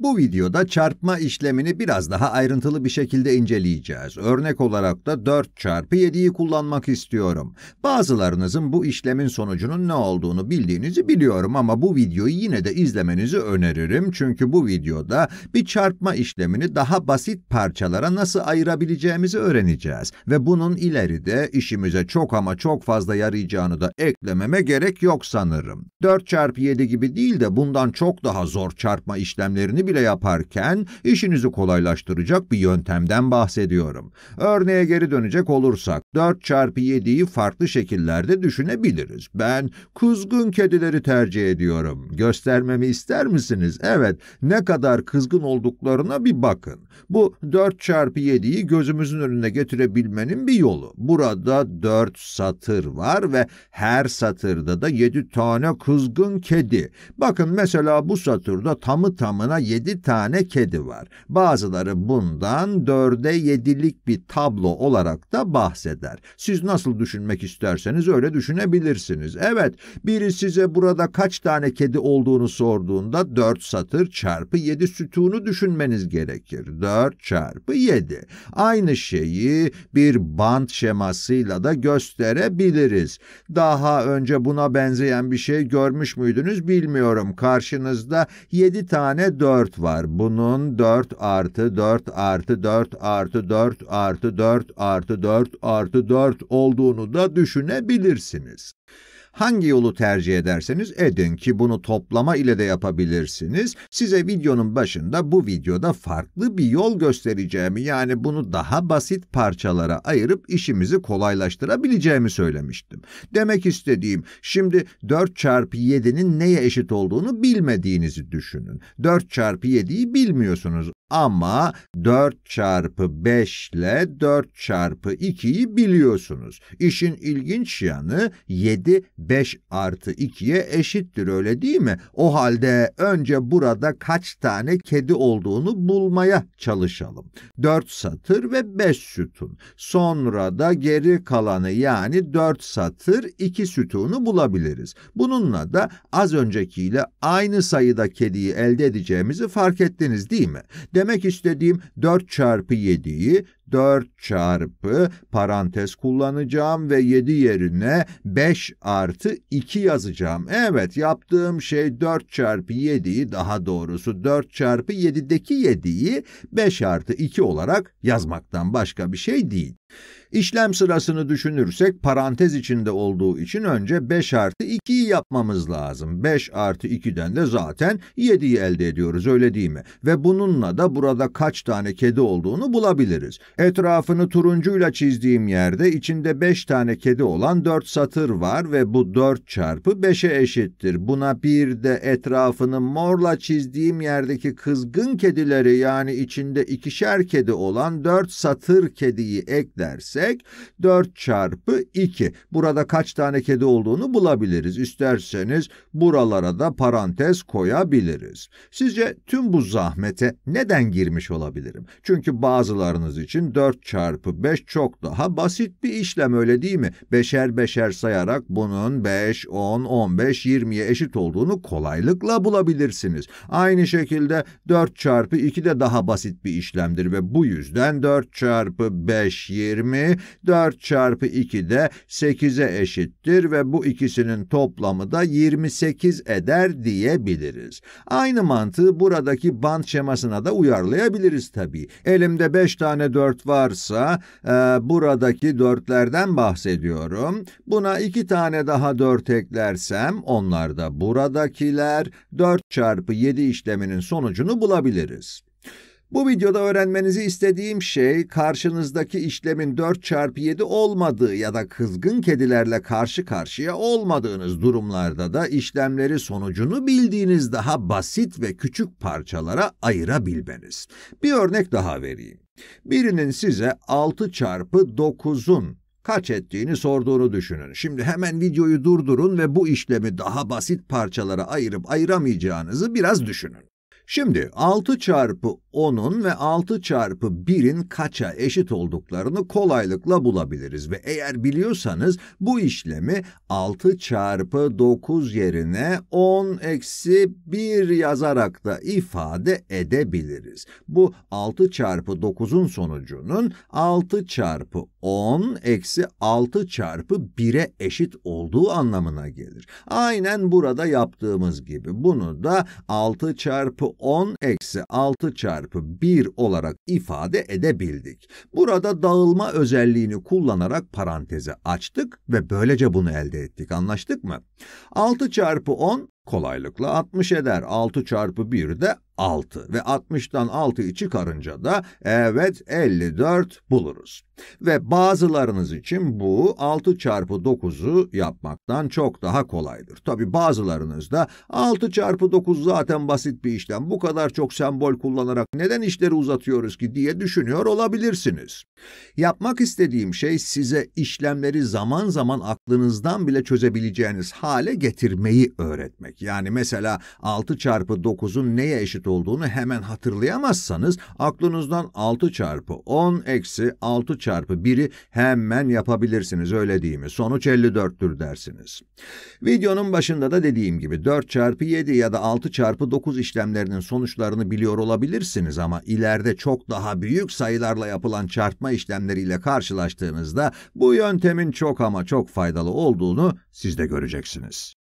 Bu videoda çarpma işlemini biraz daha ayrıntılı bir şekilde inceleyeceğiz. Örnek olarak da 4 çarpı 7'yi kullanmak istiyorum. Bazılarınızın bu işlemin sonucunun ne olduğunu bildiğinizi biliyorum ama bu videoyu yine de izlemenizi öneririm. Çünkü bu videoda bir çarpma işlemini daha basit parçalara nasıl ayırabileceğimizi öğreneceğiz. Ve bunun ileride işimize çok ama çok fazla yarayacağını da eklememe gerek yok sanırım. 4 çarpı 7 gibi değil de bundan çok daha zor çarpma işlemlerini bile yaparken işinizi kolaylaştıracak bir yöntemden bahsediyorum. Örneğe geri dönecek olursak, 4 çarpı 7'yi farklı şekillerde düşünebiliriz. Ben kızgın kedileri tercih ediyorum. Göstermemi ister misiniz? Evet, ne kadar kızgın olduklarına bir bakın. Bu 4 çarpı 7'yi gözümüzün önüne getirebilmenin bir yolu. Burada 4 satır var ve her satırda da 7 tane kızgın kedi. Bakın mesela bu satırda tamı tamına 7 tane kedi var. Bazıları bundan 4'e 7'lik bir tablo olarak da bahseder eder. Siz nasıl düşünmek isterseniz öyle düşünebilirsiniz. Evet, biri size burada kaç tane kedi olduğunu sorduğunda 4 satır çarpı 7 sütunu düşünmeniz gerekir. 4 çarpı 7. Aynı şeyi bir bant şemasıyla da gösterebiliriz. Daha önce buna benzeyen bir şey görmüş müydünüz bilmiyorum. Karşınızda 7 tane 4 var. Bunun 4 artı 4 artı 4 artı 4 artı 4 artı 4 artı artı 4 olduğunu da düşünebilirsiniz. Hangi yolu tercih ederseniz edin ki bunu toplama ile de yapabilirsiniz. Size videonun başında bu videoda farklı bir yol göstereceğimi yani bunu daha basit parçalara ayırıp işimizi kolaylaştırabileceğimi söylemiştim. Demek istediğim şimdi 4 çarpı 7'nin neye eşit olduğunu bilmediğinizi düşünün. 4 çarpı 7'yi bilmiyorsunuz ama 4 çarpı 5 ile 4 çarpı 2'yi biliyorsunuz. İşin ilginç yanı 7 5 artı 2'ye eşittir öyle değil mi? O halde önce burada kaç tane kedi olduğunu bulmaya çalışalım. 4 satır ve 5 sütun. Sonra da geri kalanı yani 4 satır 2 sütunu bulabiliriz. Bununla da az öncekiyle aynı sayıda kediyi elde edeceğimizi fark ettiniz değil mi? Demek istediğim 4 çarpı 7'yi 4 çarpı parantez kullanacağım ve 7 yerine 5 artı 2 yazacağım. Evet yaptığım şey 4 çarpı 7'yi daha doğrusu 4 çarpı 7'deki 7'yi 5 artı 2 olarak yazmaktan başka bir şey değil. İşlem sırasını düşünürsek parantez içinde olduğu için önce 5 artı 2'yi yapmamız lazım. 5 artı 2'den de zaten 7'yi elde ediyoruz öyle değil mi? Ve bununla da burada kaç tane kedi olduğunu bulabiliriz. Etrafını turuncuyla çizdiğim yerde içinde beş tane kedi olan dört satır var ve bu dört çarpı beşe eşittir. Buna bir de etrafını morla çizdiğim yerdeki kızgın kedileri yani içinde ikişer kedi olan dört satır kediyi eklersek dört çarpı iki. Burada kaç tane kedi olduğunu bulabiliriz. İsterseniz buralara da parantez koyabiliriz. Sizce tüm bu zahmete neden girmiş olabilirim? Çünkü bazılarınız için 4 çarpı 5 çok daha basit bir işlem öyle değil mi? Beşer beşer sayarak bunun 5, 10, 15, 20'ye eşit olduğunu kolaylıkla bulabilirsiniz. Aynı şekilde 4 çarpı 2 de daha basit bir işlemdir ve bu yüzden 4 çarpı 5, 20, 4 çarpı 2 de 8'e eşittir ve bu ikisinin toplamı da 28 eder diyebiliriz. Aynı mantığı buradaki band şemasına da uyarlayabiliriz tabii. Elimde 5 tane 4 dört varsa e, buradaki dörtlerden bahsediyorum. Buna iki tane daha dört eklersem onlar da buradakiler 4 çarpı 7 işleminin sonucunu bulabiliriz. Bu videoda öğrenmenizi istediğim şey karşınızdaki işlemin 4 çarpı 7 olmadığı ya da kızgın kedilerle karşı karşıya olmadığınız durumlarda da işlemleri sonucunu bildiğiniz daha basit ve küçük parçalara ayırabilmeniz. Bir örnek daha vereyim. Birinin size 6 çarpı 9'un kaç ettiğini sorduğunu düşünün. Şimdi hemen videoyu durdurun ve bu işlemi daha basit parçalara ayırıp ayıramayacağınızı biraz düşünün. Şimdi 6 çarpı 10'un ve 6 çarpı 1'in kaça eşit olduklarını kolaylıkla bulabiliriz ve eğer biliyorsanız bu işlemi 6 çarpı 9 yerine 10 eksi 1 yazarak da ifade edebiliriz. Bu 6 çarpı 9'un sonucunun 6 çarpı 10 eksi 6 çarpı 1'e eşit olduğu anlamına gelir. Aynen burada yaptığımız gibi bunu da 6 çarpı 10 eksi 6 çarpı 1 olarak ifade edebildik. Burada dağılma özelliğini kullanarak paranteze açtık ve böylece bunu elde ettik anlaştık mı? 6 çarpı 10 kolaylıkla 60 eder. 6 çarpı 1 de 6 ve 60'tan 6'yı çıkarınca da evet 54 buluruz. Ve bazılarınız için bu 6 çarpı 9'u yapmaktan çok daha kolaydır. Tabi bazılarınız da 6 çarpı 9 zaten basit bir işlem bu kadar çok sembol kullanarak neden işleri uzatıyoruz ki diye düşünüyor olabilirsiniz. Yapmak istediğim şey size işlemleri zaman zaman aklınızdan bile çözebileceğiniz hale getirmeyi öğretmek demek. Yani mesela 6 çarpı 9'un neye eşit olduğunu hemen hatırlayamazsanız aklınızdan 6 çarpı 10 eksi 6 çarpı 1'i hemen yapabilirsiniz öyle değil mi? Sonuç 54'tür dersiniz. Videonun başında da dediğim gibi 4 çarpı 7 ya da 6 çarpı 9 işlemlerinin sonuçlarını biliyor olabilirsiniz ama ileride çok daha büyük sayılarla yapılan çarpma işlemleriyle karşılaştığınızda bu yöntemin çok ama çok faydalı olduğunu siz de göreceksiniz.